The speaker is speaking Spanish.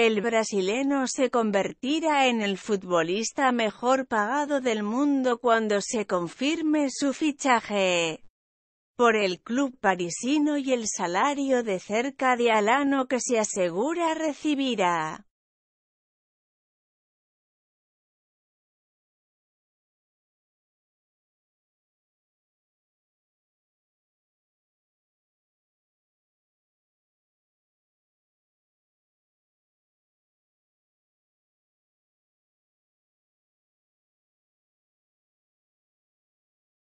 El brasileño se convertirá en el futbolista mejor pagado del mundo cuando se confirme su fichaje por el club parisino y el salario de cerca de Alano que se asegura recibirá.